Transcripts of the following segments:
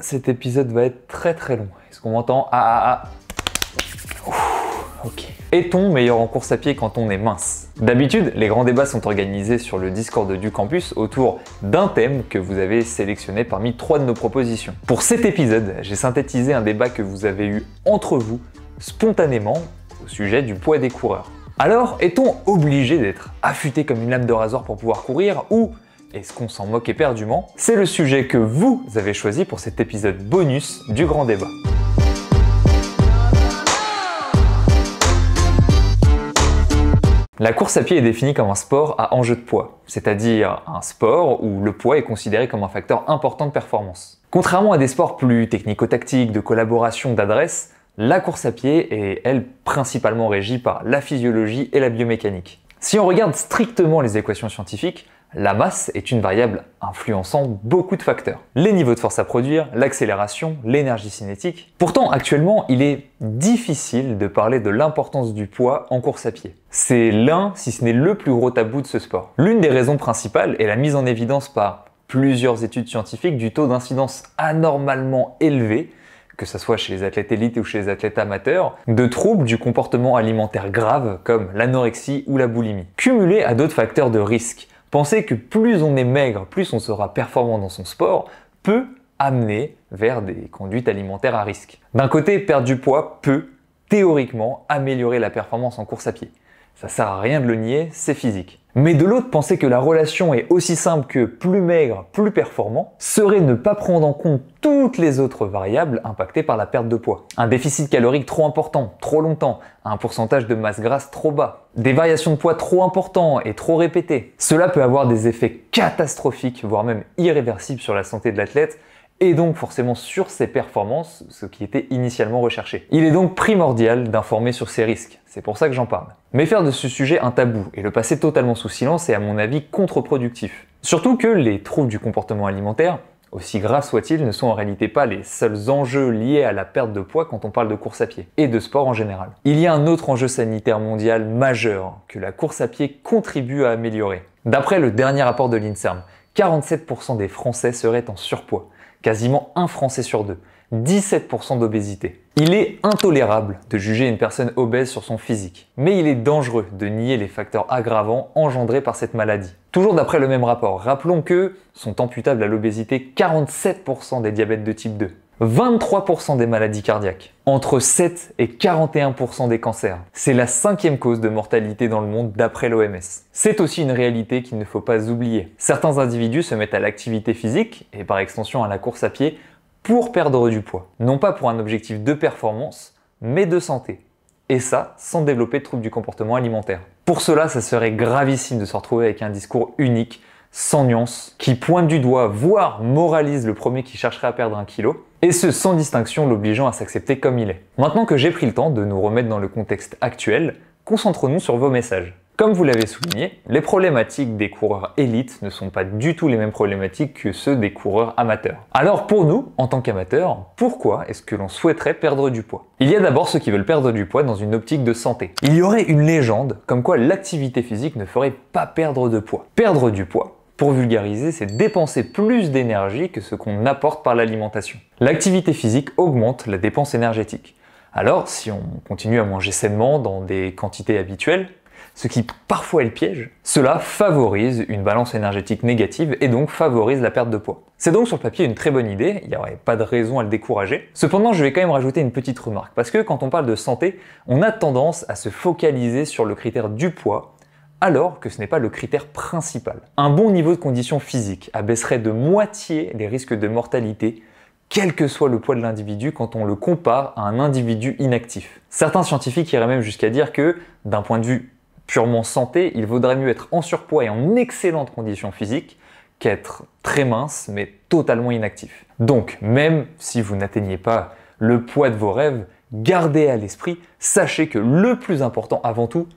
Cet épisode va être très très long. Est-ce qu'on m'entend Ah ah ah Ok. Est-on meilleur en course à pied quand on est mince D'habitude, les grands débats sont organisés sur le Discord du campus autour d'un thème que vous avez sélectionné parmi trois de nos propositions. Pour cet épisode, j'ai synthétisé un débat que vous avez eu entre vous spontanément au sujet du poids des coureurs. Alors, est-on obligé d'être affûté comme une lame de rasoir pour pouvoir courir ou est-ce qu'on s'en moque éperdument C'est le sujet que vous avez choisi pour cet épisode bonus du grand débat. La course à pied est définie comme un sport à enjeu de poids, c'est-à-dire un sport où le poids est considéré comme un facteur important de performance. Contrairement à des sports plus technico-tactiques, de collaboration, d'adresse, la course à pied est, elle, principalement régie par la physiologie et la biomécanique. Si on regarde strictement les équations scientifiques, la masse est une variable influençant beaucoup de facteurs. Les niveaux de force à produire, l'accélération, l'énergie cinétique. Pourtant, actuellement, il est difficile de parler de l'importance du poids en course à pied. C'est l'un, si ce n'est le plus gros tabou de ce sport. L'une des raisons principales est la mise en évidence par plusieurs études scientifiques du taux d'incidence anormalement élevé que ce soit chez les athlètes élites ou chez les athlètes amateurs, de troubles du comportement alimentaire grave comme l'anorexie ou la boulimie, Cumulé à d'autres facteurs de risque, Penser que plus on est maigre, plus on sera performant dans son sport, peut amener vers des conduites alimentaires à risque. D'un côté, perdre du poids peut théoriquement améliorer la performance en course à pied. Ça sert à rien de le nier, c'est physique. Mais de l'autre, penser que la relation est aussi simple que plus maigre, plus performant, serait ne pas prendre en compte toutes les autres variables impactées par la perte de poids. Un déficit calorique trop important, trop longtemps, un pourcentage de masse grasse trop bas, des variations de poids trop importantes et trop répétées. Cela peut avoir des effets catastrophiques, voire même irréversibles sur la santé de l'athlète, et donc forcément sur ses performances, ce qui était initialement recherché. Il est donc primordial d'informer sur ces risques, c'est pour ça que j'en parle. Mais faire de ce sujet un tabou et le passer totalement sous silence est à mon avis contre-productif. Surtout que les troubles du comportement alimentaire, aussi graves soient-ils, ne sont en réalité pas les seuls enjeux liés à la perte de poids quand on parle de course à pied, et de sport en général. Il y a un autre enjeu sanitaire mondial majeur que la course à pied contribue à améliorer. D'après le dernier rapport de l'INSERM, 47% des Français seraient en surpoids, quasiment un Français sur deux, 17% d'obésité. Il est intolérable de juger une personne obèse sur son physique, mais il est dangereux de nier les facteurs aggravants engendrés par cette maladie. Toujours d'après le même rapport, rappelons que sont amputables à l'obésité 47% des diabètes de type 2, 23% des maladies cardiaques, entre 7 et 41% des cancers. C'est la cinquième cause de mortalité dans le monde d'après l'OMS. C'est aussi une réalité qu'il ne faut pas oublier. Certains individus se mettent à l'activité physique, et par extension à la course à pied, pour perdre du poids. Non pas pour un objectif de performance, mais de santé. Et ça, sans développer de troubles du comportement alimentaire. Pour cela, ça serait gravissime de se retrouver avec un discours unique, sans nuance, qui pointe du doigt, voire moralise le premier qui chercherait à perdre un kilo, et ce sans distinction l'obligeant à s'accepter comme il est. Maintenant que j'ai pris le temps de nous remettre dans le contexte actuel, concentrons-nous sur vos messages. Comme vous l'avez souligné, les problématiques des coureurs élites ne sont pas du tout les mêmes problématiques que ceux des coureurs amateurs. Alors pour nous, en tant qu'amateurs, pourquoi est-ce que l'on souhaiterait perdre du poids Il y a d'abord ceux qui veulent perdre du poids dans une optique de santé. Il y aurait une légende comme quoi l'activité physique ne ferait pas perdre de poids. Perdre du poids, pour vulgariser, c'est dépenser plus d'énergie que ce qu'on apporte par l'alimentation. L'activité physique augmente la dépense énergétique. Alors, si on continue à manger sainement dans des quantités habituelles, ce qui parfois est le piège, cela favorise une balance énergétique négative et donc favorise la perte de poids. C'est donc sur le papier une très bonne idée, il n'y aurait pas de raison à le décourager. Cependant, je vais quand même rajouter une petite remarque, parce que quand on parle de santé, on a tendance à se focaliser sur le critère du poids alors que ce n'est pas le critère principal. Un bon niveau de condition physique abaisserait de moitié les risques de mortalité quel que soit le poids de l'individu quand on le compare à un individu inactif. Certains scientifiques iraient même jusqu'à dire que, d'un point de vue purement santé, il vaudrait mieux être en surpoids et en excellente condition physique qu'être très mince mais totalement inactif. Donc, même si vous n'atteignez pas le poids de vos rêves, gardez à l'esprit, sachez que le plus important avant tout,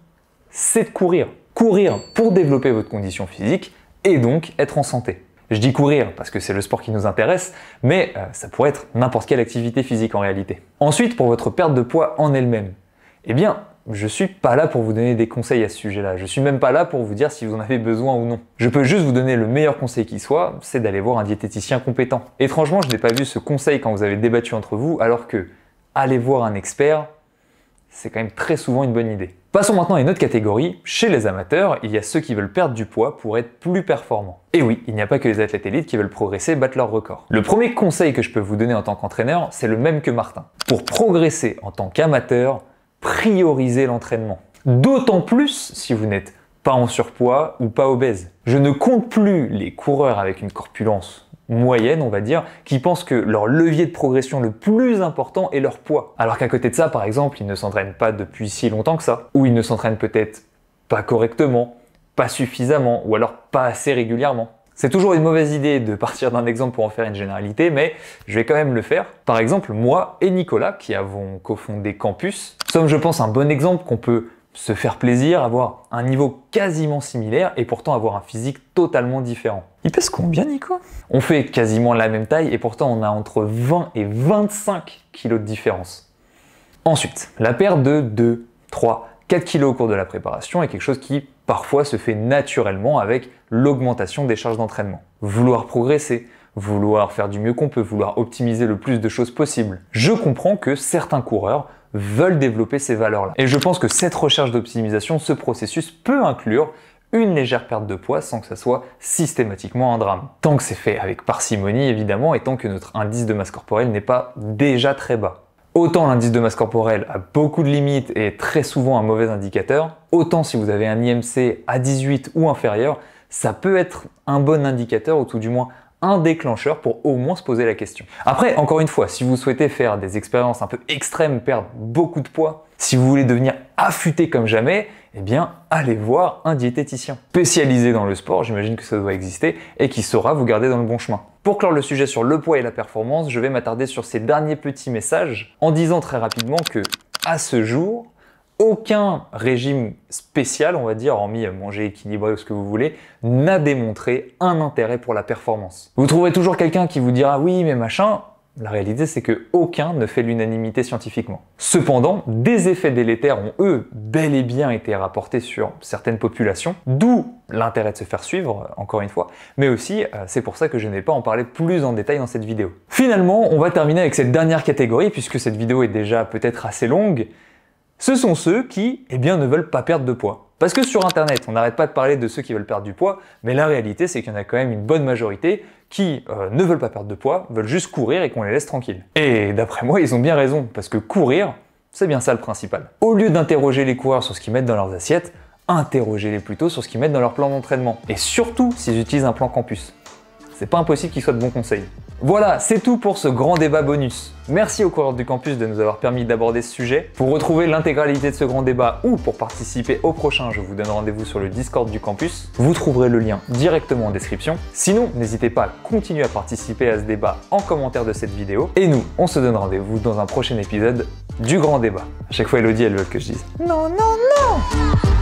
c'est de courir courir pour développer votre condition physique et donc être en santé. Je dis courir parce que c'est le sport qui nous intéresse, mais euh, ça pourrait être n'importe quelle activité physique en réalité. Ensuite, pour votre perte de poids en elle-même, eh bien, je suis pas là pour vous donner des conseils à ce sujet-là. Je suis même pas là pour vous dire si vous en avez besoin ou non. Je peux juste vous donner le meilleur conseil qui soit, c'est d'aller voir un diététicien compétent. Étrangement, je n'ai pas vu ce conseil quand vous avez débattu entre vous, alors que aller voir un expert, c'est quand même très souvent une bonne idée. Passons maintenant à une autre catégorie. Chez les amateurs, il y a ceux qui veulent perdre du poids pour être plus performants. Et oui, il n'y a pas que les athlètes élites qui veulent progresser, battre leur record. Le premier conseil que je peux vous donner en tant qu'entraîneur, c'est le même que Martin. Pour progresser en tant qu'amateur, priorisez l'entraînement. D'autant plus si vous n'êtes pas en surpoids ou pas obèse. Je ne compte plus les coureurs avec une corpulence moyenne, on va dire, qui pensent que leur levier de progression le plus important est leur poids. Alors qu'à côté de ça, par exemple, ils ne s'entraînent pas depuis si longtemps que ça, ou ils ne s'entraînent peut-être pas correctement, pas suffisamment, ou alors pas assez régulièrement. C'est toujours une mauvaise idée de partir d'un exemple pour en faire une généralité, mais je vais quand même le faire. Par exemple, moi et Nicolas, qui avons cofondé Campus, sommes, je pense, un bon exemple qu'on peut se faire plaisir, avoir un niveau quasiment similaire et pourtant avoir un physique totalement différent. Il pèse combien Nico On fait quasiment la même taille et pourtant on a entre 20 et 25 kilos de différence. Ensuite, la perte de 2, 3, 4 kilos au cours de la préparation est quelque chose qui parfois se fait naturellement avec l'augmentation des charges d'entraînement. Vouloir progresser, vouloir faire du mieux qu'on peut, vouloir optimiser le plus de choses possible. Je comprends que certains coureurs veulent développer ces valeurs-là. Et je pense que cette recherche d'optimisation, ce processus peut inclure une légère perte de poids sans que ça soit systématiquement un drame. Tant que c'est fait avec parcimonie évidemment et tant que notre indice de masse corporelle n'est pas déjà très bas. Autant l'indice de masse corporelle a beaucoup de limites et est très souvent un mauvais indicateur, autant si vous avez un IMC à 18 ou inférieur, ça peut être un bon indicateur ou tout du moins un déclencheur pour au moins se poser la question. Après, encore une fois, si vous souhaitez faire des expériences un peu extrêmes, perdre beaucoup de poids, si vous voulez devenir affûté comme jamais, eh bien, allez voir un diététicien spécialisé dans le sport, j'imagine que ça doit exister, et qui saura vous garder dans le bon chemin. Pour clore le sujet sur le poids et la performance, je vais m'attarder sur ces derniers petits messages en disant très rapidement que, à ce jour, aucun régime spécial, on va dire, hormis euh, manger équilibré ou ce que vous voulez, n'a démontré un intérêt pour la performance. Vous trouverez toujours quelqu'un qui vous dira oui mais machin, la réalité, c'est que aucun ne fait l'unanimité scientifiquement. Cependant, des effets délétères ont eux bel et bien été rapportés sur certaines populations, d'où l'intérêt de se faire suivre, encore une fois, mais aussi euh, c'est pour ça que je n'ai pas en parler plus en détail dans cette vidéo. Finalement, on va terminer avec cette dernière catégorie, puisque cette vidéo est déjà peut-être assez longue, ce sont ceux qui, eh bien, ne veulent pas perdre de poids. Parce que sur Internet, on n'arrête pas de parler de ceux qui veulent perdre du poids, mais la réalité, c'est qu'il y en a quand même une bonne majorité qui euh, ne veulent pas perdre de poids, veulent juste courir et qu'on les laisse tranquilles. Et d'après moi, ils ont bien raison, parce que courir, c'est bien ça le principal. Au lieu d'interroger les coureurs sur ce qu'ils mettent dans leurs assiettes, interrogez-les plutôt sur ce qu'ils mettent dans leur plan d'entraînement. Et surtout s'ils utilisent un plan campus. C'est pas impossible qu'ils soient de bons conseils. Voilà, c'est tout pour ce grand débat bonus. Merci aux coureurs du campus de nous avoir permis d'aborder ce sujet. Pour retrouver l'intégralité de ce grand débat ou pour participer au prochain, je vous donne rendez-vous sur le Discord du campus. Vous trouverez le lien directement en description. Sinon, n'hésitez pas à continuer à participer à ce débat en commentaire de cette vidéo. Et nous, on se donne rendez-vous dans un prochain épisode du grand débat. À chaque fois, Elodie, elle veut que je dise non, non, non